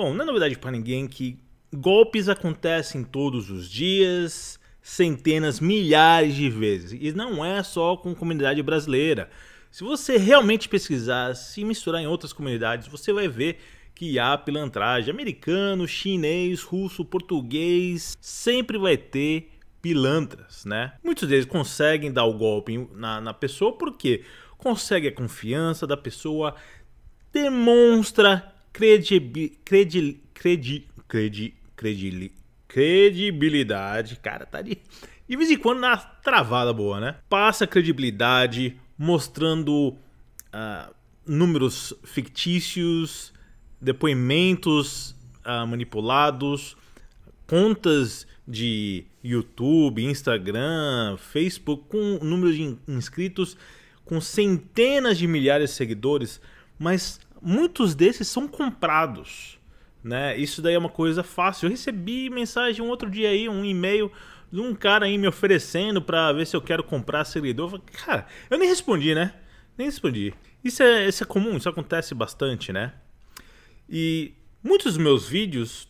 Bom, não é novidade para ninguém que golpes acontecem todos os dias, centenas, milhares de vezes. E não é só com comunidade brasileira. Se você realmente pesquisar, se misturar em outras comunidades, você vai ver que há pilantragem. Americano, chinês, russo, português, sempre vai ter pilantras, né? Muitos deles conseguem dar o golpe na, na pessoa porque consegue a confiança da pessoa, demonstra credibi, credi, credi, credi, credi, credibilidade. Cara, tá de, de vez em quando na travada boa, né? Passa credibilidade, mostrando uh, números fictícios, depoimentos uh, manipulados, contas de YouTube, Instagram, Facebook, com número de inscritos, com centenas de milhares de seguidores, mas muitos desses são comprados. Né? Isso daí é uma coisa fácil. Eu recebi mensagem um outro dia aí, um e-mail de um cara aí me oferecendo para ver se eu quero comprar servidor. Eu falei, cara, eu nem respondi, né? Nem respondi. Isso é, isso é comum, isso acontece bastante, né? E muitos dos meus vídeos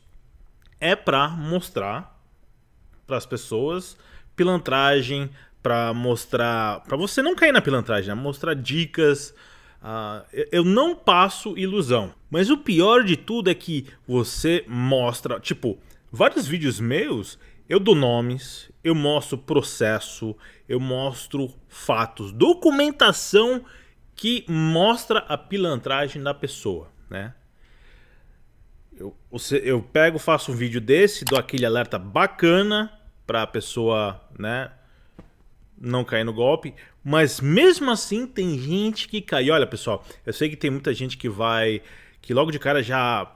é para mostrar para as pessoas pilantragem, para mostrar, para você não cair na pilantragem, né? mostrar dicas, ah, eu não passo ilusão. Mas o pior de tudo é que você mostra, tipo, vários vídeos meus, eu dou nomes, eu mostro processo, eu mostro fatos, documentação que mostra a pilantragem da pessoa, né? Eu, eu pego, faço um vídeo desse, dou aquele alerta bacana para a pessoa, né, não cair no golpe, mas mesmo assim tem gente que cai. Olha, pessoal, eu sei que tem muita gente que vai, que logo de cara já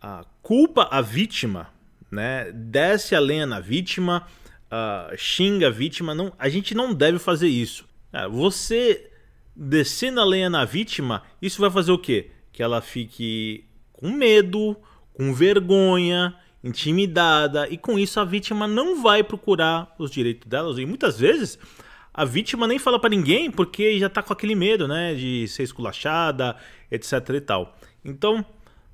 ah, culpa a vítima, né? Desce a lenha na vítima, ah, xinga a vítima. Não, a gente não deve fazer isso. Ah, você descendo a lenha na vítima, isso vai fazer o quê? Que ela fique com medo, com vergonha, intimidada e com isso a vítima não vai procurar os direitos delas e muitas vezes a vítima nem fala para ninguém porque já tá com aquele medo, né, de ser esculachada, etc e tal. Então,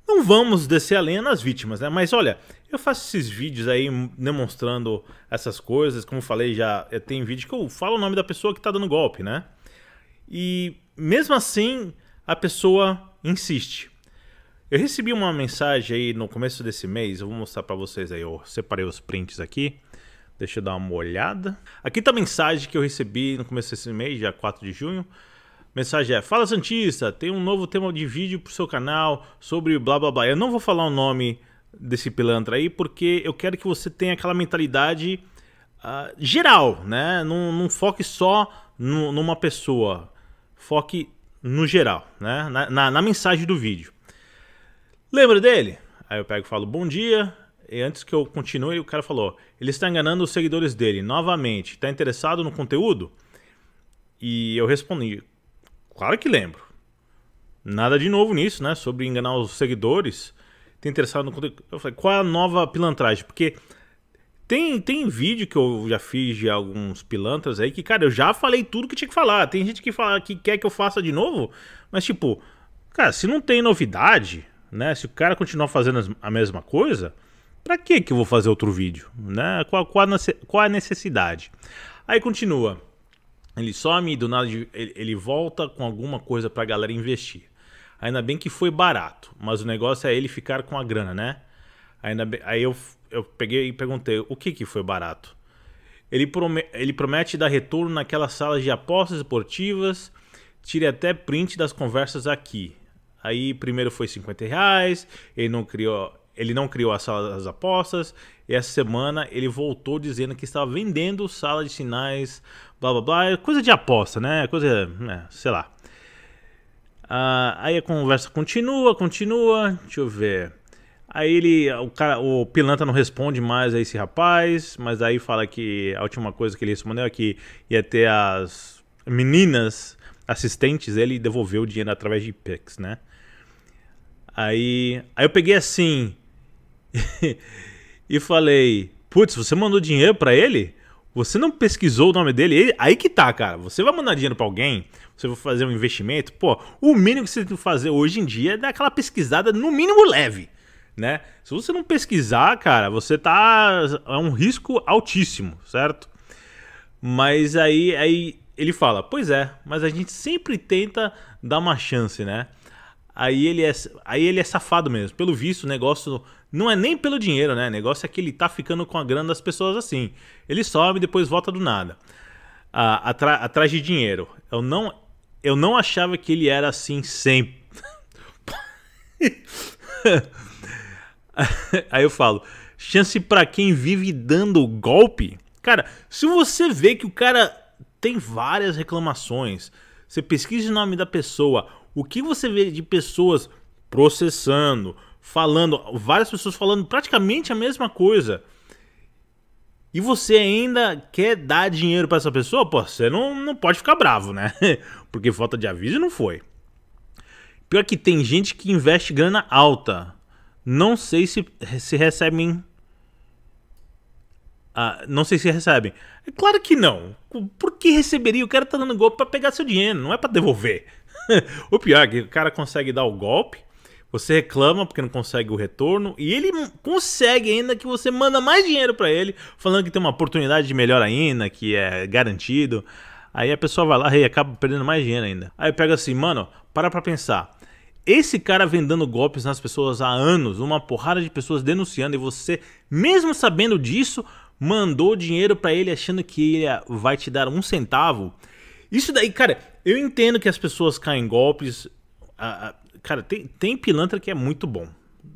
não vamos descer a lenha nas vítimas, né? Mas olha, eu faço esses vídeos aí demonstrando essas coisas, como falei já, é, tem vídeo que eu falo o nome da pessoa que tá dando golpe, né? E mesmo assim, a pessoa insiste. Eu recebi uma mensagem aí no começo desse mês, eu vou mostrar para vocês aí, eu separei os prints aqui Deixa eu dar uma olhada. Aqui tá a mensagem que eu recebi no começo desse mês, dia 4 de junho. Mensagem é: Fala Santista, tem um novo tema de vídeo pro seu canal sobre blá blá blá. Eu não vou falar o nome desse pilantra aí, porque eu quero que você tenha aquela mentalidade uh, geral, né? Não, não foque só no, numa pessoa, foque no geral, né? Na, na, na mensagem do vídeo. Lembra dele? Aí eu pego e falo: Bom dia, é, antes que eu continue, o cara falou: ele está enganando os seguidores dele novamente. Está interessado no conteúdo? E eu respondi: claro que lembro. Nada de novo nisso, né? Sobre enganar os seguidores. Está interessado no conteúdo. Eu falei: qual é a nova pilantragem? Porque tem, tem vídeo que eu já fiz de alguns pilantras aí que, cara, eu já falei tudo que tinha que falar. Tem gente que, fala, que quer que eu faça de novo, mas, tipo, cara, se não tem novidade, né? Se o cara continuar fazendo a mesma coisa, para que que eu vou fazer outro vídeo, né? Qual, qual, qual a necessidade? Aí continua. Ele some e do nada ele, volta com alguma coisa para a galera investir. Ainda bem que foi barato, mas o negócio é ele ficar com a grana, né? Ainda bem, aí eu, eu peguei e perguntei o que que foi barato. Ele, ele promete dar retorno naquelas salas de apostas esportivas. Tire até print das conversas aqui. Aí primeiro foi 50 reais, ele não criou, ele não criou as salas das apostas e essa semana ele voltou dizendo que estava vendendo sala de sinais, blá blá blá, é coisa de aposta, né? É coisa, né? sei lá. Uh, aí a conversa continua, continua, deixa eu ver. Aí ele, o cara, o Pilantra não responde mais a esse rapaz, mas aí fala que a última coisa que ele respondeu é que ia ter as meninas assistentes, ele devolveu o dinheiro através de Pix, né? Aí, aí eu peguei assim, e falei: Putz, você mandou dinheiro para ele? Você não pesquisou o nome dele? Ele... aí que tá, cara. Você vai mandar dinheiro para alguém, você vai fazer um investimento, pô, o mínimo que você tem que fazer hoje em dia é dar aquela pesquisada, no mínimo leve, né? Se você não pesquisar, cara, você tá. É um risco altíssimo, certo? Mas aí, aí ele fala: Pois é, mas a gente sempre tenta dar uma chance, né? aí ele é, aí ele é safado mesmo. Pelo visto, o negócio não é nem pelo dinheiro, né? O negócio é que ele tá ficando com a grana das pessoas assim. Ele sobe e depois volta do nada. Ah, atra, atrás de dinheiro. Eu não, eu não achava que ele era assim sempre. aí eu falo, chance para quem vive dando golpe? Cara, se você vê que o cara tem várias reclamações, você pesquisa o nome da pessoa, o que você vê de pessoas processando, falando, várias pessoas falando praticamente a mesma coisa. E você ainda quer dar dinheiro para essa pessoa? Pô, você não, não pode ficar bravo, né? Porque falta de aviso não foi. Pior que tem gente que investe grana alta. Não sei se, se recebem. Ah, não sei se recebem. É claro que não. Por que receberia? O cara tá dando golpe para pegar seu dinheiro, não é para devolver. o pior é que o cara consegue dar o golpe, você reclama porque não consegue o retorno e ele consegue ainda que você manda mais dinheiro para ele, falando que tem uma oportunidade de melhor ainda, que é garantido. Aí a pessoa vai lá e acaba perdendo mais dinheiro ainda. Aí pega assim, mano, para pra pensar. Esse cara vem dando golpes nas pessoas há anos, uma porrada de pessoas denunciando e você, mesmo sabendo disso, mandou dinheiro para ele achando que ele vai te dar um centavo isso daí, cara, eu entendo que as pessoas caem em golpes. A, a, cara, tem, tem pilantra que é muito bom,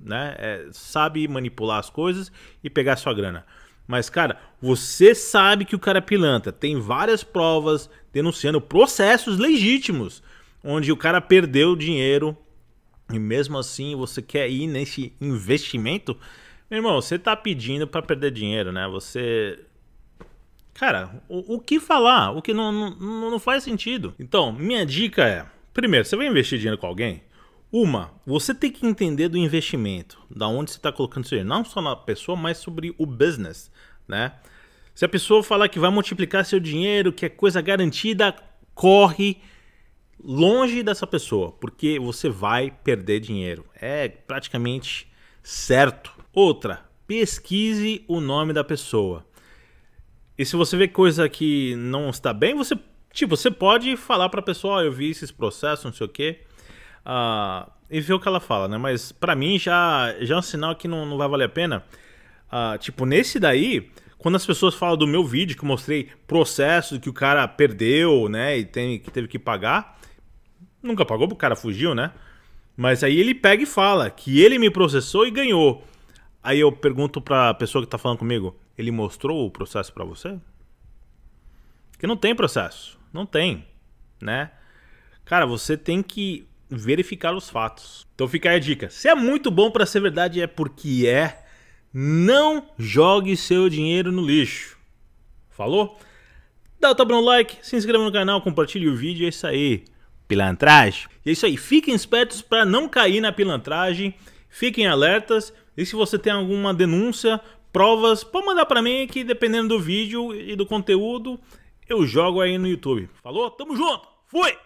né? É, sabe manipular as coisas e pegar sua grana. Mas, cara, você sabe que o cara é pilantra. Tem várias provas denunciando processos legítimos onde o cara perdeu dinheiro e mesmo assim você quer ir nesse investimento. Meu irmão, você tá pedindo para perder dinheiro, né? Você Cara, o, o que falar? O que não, não, não faz sentido. Então, minha dica é: primeiro, você vai investir dinheiro com alguém? Uma, você tem que entender do investimento, da onde você está colocando seu dinheiro, não só na pessoa, mas sobre o business, né? Se a pessoa falar que vai multiplicar seu dinheiro, que é coisa garantida, corre longe dessa pessoa, porque você vai perder dinheiro. É praticamente certo. Outra, pesquise o nome da pessoa. E se você vê coisa que não está bem, você tipo você pode falar para a pessoa, oh, eu vi esses processos, não sei o quê, uh, e ver o que ela fala, né? Mas para mim já já é um sinal que não, não vai valer a pena. Uh, tipo nesse daí, quando as pessoas falam do meu vídeo que eu mostrei processo que o cara perdeu, né, e tem que teve que pagar, nunca pagou porque o cara fugiu, né? Mas aí ele pega e fala que ele me processou e ganhou. Aí eu pergunto para a pessoa que está falando comigo: ele mostrou o processo para você? Que não tem processo, não tem, né? Cara, você tem que verificar os fatos. Então fica aí a dica. Se é muito bom para ser verdade é porque é. Não jogue seu dinheiro no lixo. Falou? Dá o tabão no like, se inscreva no canal, compartilhe o vídeo, é isso aí. Pilantragem. É isso aí. Fiquem espertos para não cair na pilantragem. Fiquem alertas. E se você tem alguma denúncia provas, pode mandar para mim que dependendo do vídeo e do conteúdo, eu jogo aí no YouTube. Falou? Tamo junto! Fui!